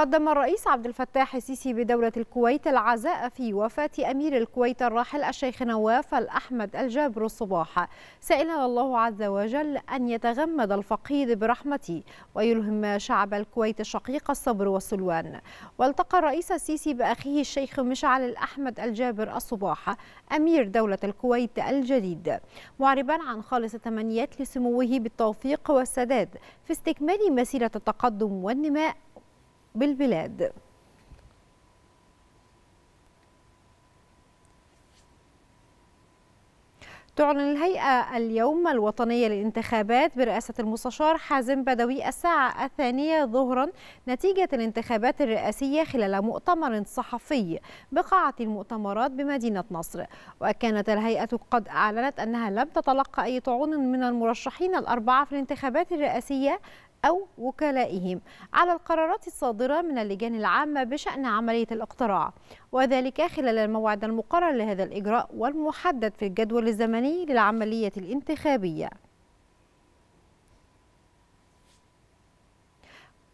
قدم الرئيس عبد الفتاح السيسي بدولة الكويت العزاء في وفاة أمير الكويت الراحل الشيخ نواف الأحمد الجابر الصباح سائلا الله عز وجل أن يتغمد الفقيد برحمته ويلهم شعب الكويت الشقيق الصبر والسلوان والتقى الرئيس السيسي بأخيه الشيخ مشعل الأحمد الجابر الصباح أمير دولة الكويت الجديد معربا عن خالص التمنيات لسموه بالتوفيق والسداد في استكمال مسيرة التقدم والنماء بالبلاد تعلن الهيئة اليوم الوطنية للانتخابات برئاسة المستشار حازم بدوي الساعة الثانية ظهرا نتيجة الانتخابات الرئاسية خلال مؤتمر صحفي بقاعة المؤتمرات بمدينة نصر وكانت الهيئة قد أعلنت أنها لم تتلقى أي طعون من المرشحين الأربعة في الانتخابات الرئاسية أو وكلائهم على القرارات الصادرة من اللجان العامة بشأن عملية الاقتراع وذلك خلال الموعد المقرر لهذا الإجراء والمحدد في الجدول الزمني للعملية الانتخابية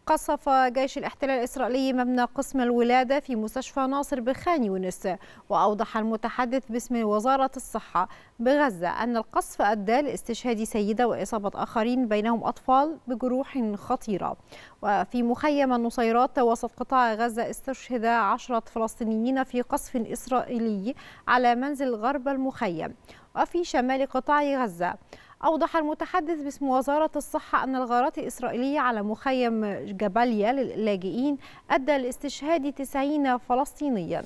قصف جيش الاحتلال الإسرائيلي مبنى قسم الولادة في مستشفى ناصر بخان يونس وأوضح المتحدث باسم وزارة الصحة بغزة أن القصف أدى لاستشهاد سيدة وإصابة آخرين بينهم أطفال بجروح خطيرة وفي مخيم النصيرات وسط قطاع غزة استشهد عشرة فلسطينيين في قصف إسرائيلي على منزل غرب المخيم وفي شمال قطاع غزة أوضح المتحدث باسم وزارة الصحة أن الغارات الإسرائيلية على مخيم جباليا للاجئين أدى لاستشهاد 90 فلسطينياً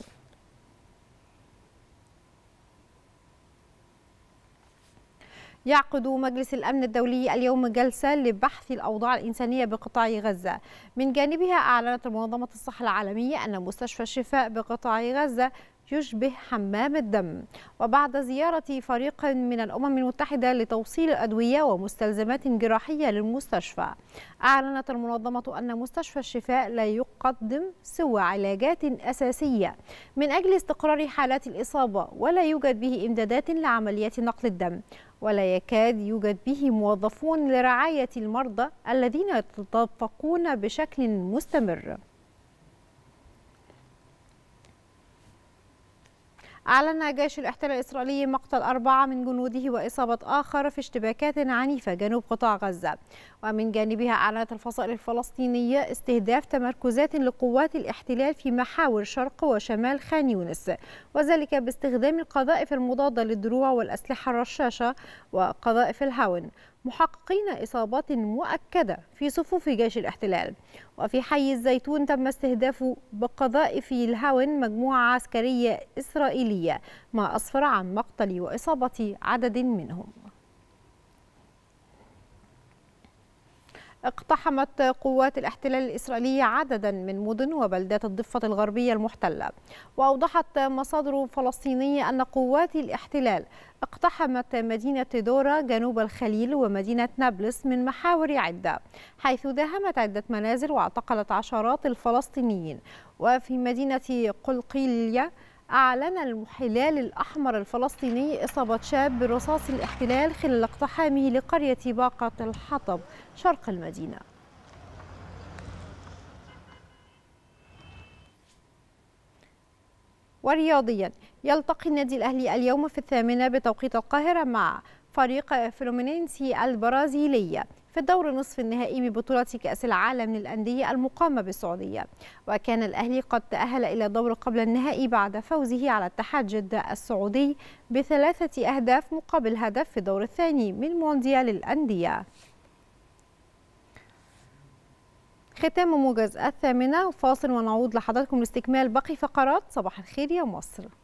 يعقد مجلس الأمن الدولي اليوم جلسة لبحث الأوضاع الإنسانية بقطاع غزة من جانبها أعلنت منظمة الصحة العالمية أن مستشفى الشفاء بقطاع غزة يشبه حمام الدم وبعد زيارة فريق من الأمم المتحدة لتوصيل أدوية ومستلزمات جراحية للمستشفى أعلنت المنظمة أن مستشفى الشفاء لا يقدم سوى علاجات أساسية من أجل استقرار حالات الإصابة ولا يوجد به إمدادات لعمليات نقل الدم ولا يكاد يوجد به موظفون لرعاية المرضى الذين يتدفقون بشكل مستمر أعلن جيش الاحتلال الإسرائيلي مقتل أربعة من جنوده وإصابة آخر في اشتباكات عنيفة جنوب قطاع غزة ومن جانبها أعلنت الفصائل الفلسطينية استهداف تمركزات لقوات الاحتلال في محاور شرق وشمال خان يونس وذلك باستخدام القذائف المضادة للدروع والأسلحة الرشاشة وقذائف الهاون محققين إصابات مؤكدة في صفوف جيش الاحتلال وفي حي الزيتون تم استهداف بقذائف الهاون مجموعة عسكرية إسرائيلية ما أسفر عن مقتل وإصابة عدد منهم اقتحمت قوات الاحتلال الإسرائيلي عددا من مدن وبلدات الضفة الغربية المحتلة وأوضحت مصادر فلسطينية أن قوات الاحتلال اقتحمت مدينة دورا جنوب الخليل ومدينة نابلس من محاور عدة حيث داهمت عدة منازل واعتقلت عشرات الفلسطينيين وفي مدينة قلقيلية أعلن الاحتلال الأحمر الفلسطيني إصابة شاب برصاص الاحتلال خلال اقتحامه لقرية باقة الحطب شرق المدينة ورياضيا يلتقي النادي الأهلي اليوم في الثامنة بتوقيت القاهرة مع فريق فلومينينسي البرازيلي في الدور نصف النهائي ببطولة كأس العالم للأندية المقامة بالسعودية وكان الأهلي قد تأهل إلى دور قبل النهائي بعد فوزه على اتحاد جدة السعودي بثلاثة أهداف مقابل هدف في الدور الثاني من مونديال الأندية ختام موجز الثامنة فاصل ونعود لحضراتكم لاستكمال باقي فقرات صباح الخير يا مصر